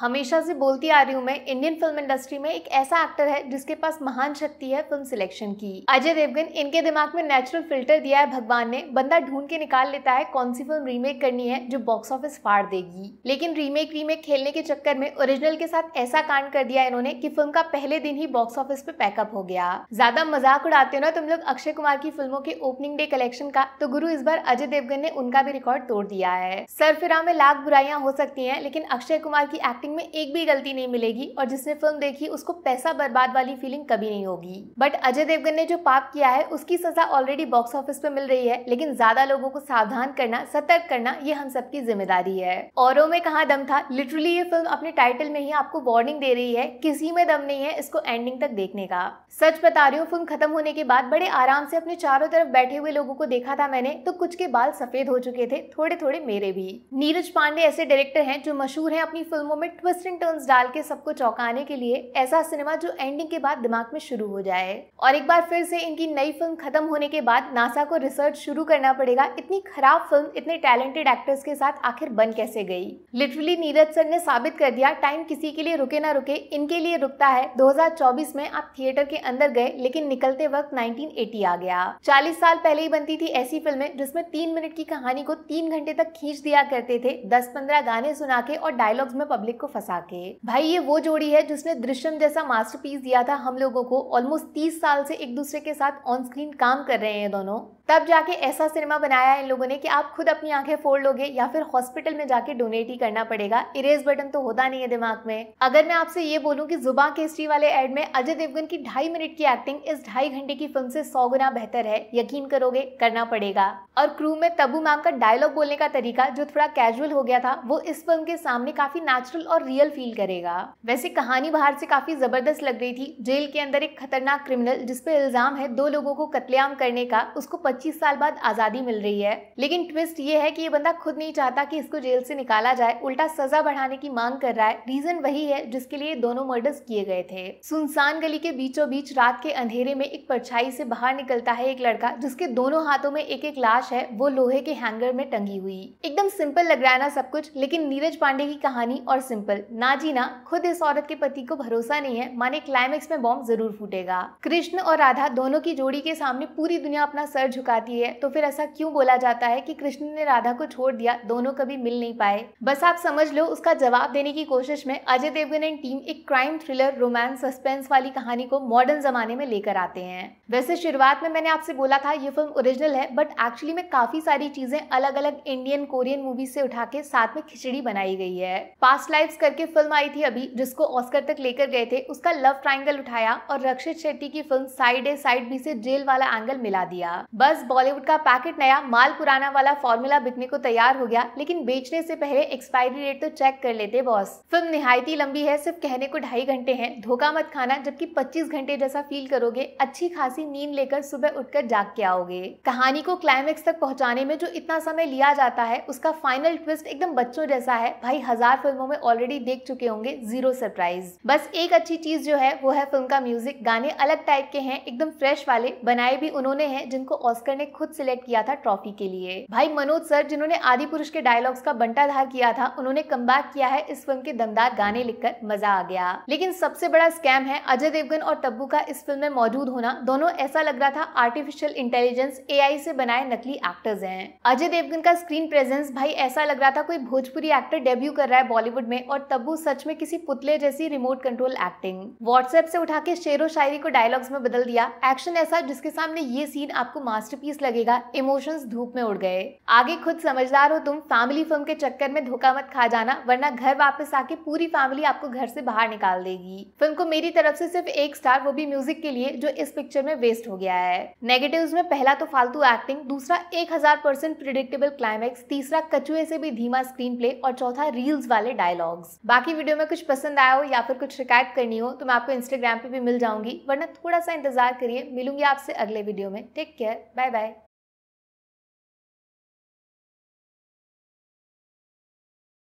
हमेशा से बोलती आ रही हूँ मैं इंडियन फिल्म इंडस्ट्री में एक ऐसा एक्टर है जिसके पास महान शक्ति है फिल्म सिलेक्शन की अजय देवगन इनके दिमाग में नेचुरल फिल्टर दिया है भगवान ने बंदा ढूंढ के निकाल लेता है कौन सी फिल्म रीमेक करनी है जो बॉक्स ऑफिस फाड़ देगी लेकिन रीमेक रीमेक खेलने के चक्कर में ओरिजिनल के साथ ऐसा कांड कर दिया इन्होंने की फिल्म का पहले दिन ही बॉक्स ऑफिस पे पैकअप हो गया ज्यादा मजाक उड़ाते हो ना तुम लोग अक्षय कुमार की फिल्मों के ओपनिंग डे कलेक्शन का तो गुरु इस बार अजय देवगन ने उनका भी रिकॉर्ड तोड़ दिया है सरफिरा में लाख बुराइयां हो सकती है लेकिन अक्षय कुमार की एक्टिंग एक्टिंग में एक भी गलती नहीं मिलेगी और जिसने फिल्म देखी उसको पैसा बर्बाद वाली फीलिंग कभी नहीं होगी बट अजय देवगन ने जो पाप किया है उसकी सजा ऑलरेडी बॉक्स ऑफिस पे मिल रही है लेकिन ज्यादा लोगों को सावधान करना सतर्क करना ये हम सबकी जिम्मेदारी है और में कहा दम था लिटरली ये फिल्म अपने टाइटल में ही आपको वार्निंग दे रही है किसी में दम नहीं है इसको एंडिंग तक देखने का सच बता रही हूँ फिल्म खत्म होने के बाद बड़े आराम से अपने चारों तरफ बैठे हुए लोगों को देखा था मैंने तो कुछ के बाल सफेद हो चुके थे थोड़े थोड़े मेरे भी नीरज पांडे ऐसे डायरेक्टर हैं जो मशहूर हैं अपनी फिल्मों में ट्विस्ट एंड टर्न्स डाल के सबको चौंकाने के लिए ऐसा सिनेमा जो एंडिंग के बाद दिमाग में शुरू हो जाए और एक बार फिर से इनकी नई फिल्म खत्म होने के बाद नासा को रिसर्च शुरू करना पड़ेगा इतनी खराब फिल्म इतने टैलेंटेड एक्टर्स के साथ आखिर बन कैसे गई लिटरली नीरज सर ने साबित कर दिया टाइम किसी के लिए रुके ना रुके इनके लिए रुकता है दो में आप थिएटर के अंदर गए लेकिन निकलते वक्त नाइनटीन आ गया चालीस साल पहले ही बनती थी ऐसी फिल्में जिसमें तीन मिनट की कहानी को तीन घंटे तक खींच दिया करते थे दस पंद्रह गाने सुना के और डायलॉग्स में पब्लिक को फंसा के भाई ये वो जोड़ी है जिसने दृश्यम जैसा मास्टरपीस दिया था हम लोगों को ऑलमोस्ट तीस साल से एक दूसरे के साथ ऑन स्क्रीन काम कर रहे हैं दोनों तब जाके ऐसा सिनेमा बनाया इन लोगों ने कि आप खुद अपनी आंखें फोड़ लोगे या फिर हॉस्पिटल में जाके डोनेट ही करना पड़ेगा इरेज बटन तो होता नहीं है दिमाग में अगर मैं आपसे ये बोलूँ कि जुबा केसरी वाले एड में अजय देवगन की ढाई मिनट की एक्टिंग इस ढाई घंटे की फिल्म से सौ गुना बेहतर है यकीन करोगे करना पड़ेगा और क्रू में तबू मैम का डायलॉग बोलने का तरीका जो थोड़ा कैजुअल हो गया था वो इस फिल्म के सामने काफी नेचुरल और रियल फील करेगा वैसे कहानी बाहर से काफी जबरदस्त लग रही थी जेल के अंदर एक खतरनाक क्रिमिनल जिसपे इल्जाम है दो लोगों को कतलेआम करने का उसको 25 साल बाद आज़ादी मिल रही है लेकिन ट्विस्ट ये है कि ये बंदा खुद नहीं चाहता कि इसको जेल से निकाला जाए उल्टा सजा बढ़ाने की मांग कर रहा है रीजन वही है जिसके लिए दोनों मर्डर्स किए गए थे सुनसान गली के बीचों बीच रात के अंधेरे में एक परछाई से बाहर निकलता है एक लड़का जिसके दोनों हाथों में एक एक लाश है वो लोहे के हैंगर में टंगी हुई एकदम सिंपल लग रहा है ना सब कुछ लेकिन नीरज पांडे की कहानी और सिंपल ना जी ना खुद इस औरत के पति को भरोसा नहीं है माने क्लाइमेक्स में बॉम्ब जरूर फूटेगा कृष्ण और राधा दोनों की जोड़ी के सामने पूरी दुनिया अपना सर झुका चुकाती है तो फिर ऐसा क्यों बोला जाता है कि कृष्ण ने राधा को छोड़ दिया दोनों कभी मिल नहीं पाए बस आप समझ लो उसका जवाब देने की कोशिश में अजय देवगन एंड टीम एक क्राइम थ्रिलर रोमांस सस्पेंस वाली कहानी को मॉडर्न जमाने में लेकर आते हैं वैसे शुरुआत में मैंने आपसे बोला था ये फिल्म ओरिजिनल है बट एक्चुअली में काफी सारी चीजें अलग अलग इंडियन कोरियन मूवीज से उठा के साथ में खिचड़ी बनाई गई है पास्ट लाइफ करके फिल्म आई थी अभी जिसको ऑस्कर तक लेकर गए थे उसका लव ट्राइंगल उठाया और रक्षित शेट्टी की film side A side B से जेल वाला एंगल मिला दिया बस बस बॉलीवुड का पैकेट नया माल पुराना वाला फॉर्मूला बिकने को तैयार हो गया लेकिन बेचने से पहले एक्सपायरी डेट तो चेक कर लेते बॉस फिल्म निहायती लंबी है सिर्फ कहने को ढाई घंटे हैं धोखा मत खाना जबकि 25 घंटे जैसा फील करोगे अच्छी खासी नींद लेकर सुबह उठकर जाग के आओगे कहानी को क्लाइमेक्स तक पहुँचाने में जो इतना समय लिया जाता है उसका फाइनल ट्विस्ट एकदम बच्चों जैसा है भाई हजार फिल्मों में ऑलरेडी देख चुके होंगे जीरो सरप्राइज बस एक अच्छी चीज जो है वो है फिल्म का म्यूजिक गाने अलग टाइप के हैं एकदम फ्रेश वाले बनाए भी उन्होंने हैं जिनको ऑस्कर भास्कर ने खुद सिलेक्ट किया था ट्रॉफी के लिए भाई मनोज सर जिन्होंने आदि पुरुष के डायलॉग्स का बंटाधार किया था उन्होंने कम किया है इस फिल्म के दमदार गाने लिखकर मजा आ गया लेकिन सबसे बड़ा स्कैम है अजय देवगन और तब्बू का इस फिल्म में मौजूद होना दोनों ऐसा लग रहा था आर्टिफिशियल इंटेलिजेंस ए से बनाए नकली एक्टर्स है अजय देवगन का स्क्रीन प्रेजेंस भाई ऐसा लग रहा था कोई भोजपुरी एक्टर डेब्यू कर रहा है बॉलीवुड में और तब्बू सच में किसी पुतले जैसी रिमोट कंट्रोल एक्टिंग व्हाट्सएप से उठा के शेरो शायरी को डायलॉग्स में बदल दिया एक्शन ऐसा जिसके सामने ये सीन आपको मास मास्टरपीस लगेगा इमोशंस धूप में उड़ गए आगे खुद समझदार हो तुम फैमिली फिल्म के चक्कर में धोखा मत खा जाना वरना घर वापस आके पूरी फैमिली आपको घर से बाहर निकाल देगी फिल्म को मेरी तरफ से सिर्फ एक स्टार वो भी म्यूजिक के लिए जो इस पिक्चर में वेस्ट हो गया है नेगेटिव में पहला तो फालतू एक्टिंग दूसरा एक हजार परसेंट प्रिडिक्टेबल क्लाइमैक्स तीसरा कचुए से भी धीमा स्क्रीन प्ले और चौथा रील्स वाले डायलॉग्स बाकी वीडियो में कुछ पसंद आया हो या फिर कुछ शिकायत करनी हो तो मैं आपको इंस्टाग्राम पे भी मिल जाऊंगी वरना थोड़ा सा इंतजार करिए मिलूंगी आपसे अगले वीडियो में टेक केयर 拜拜。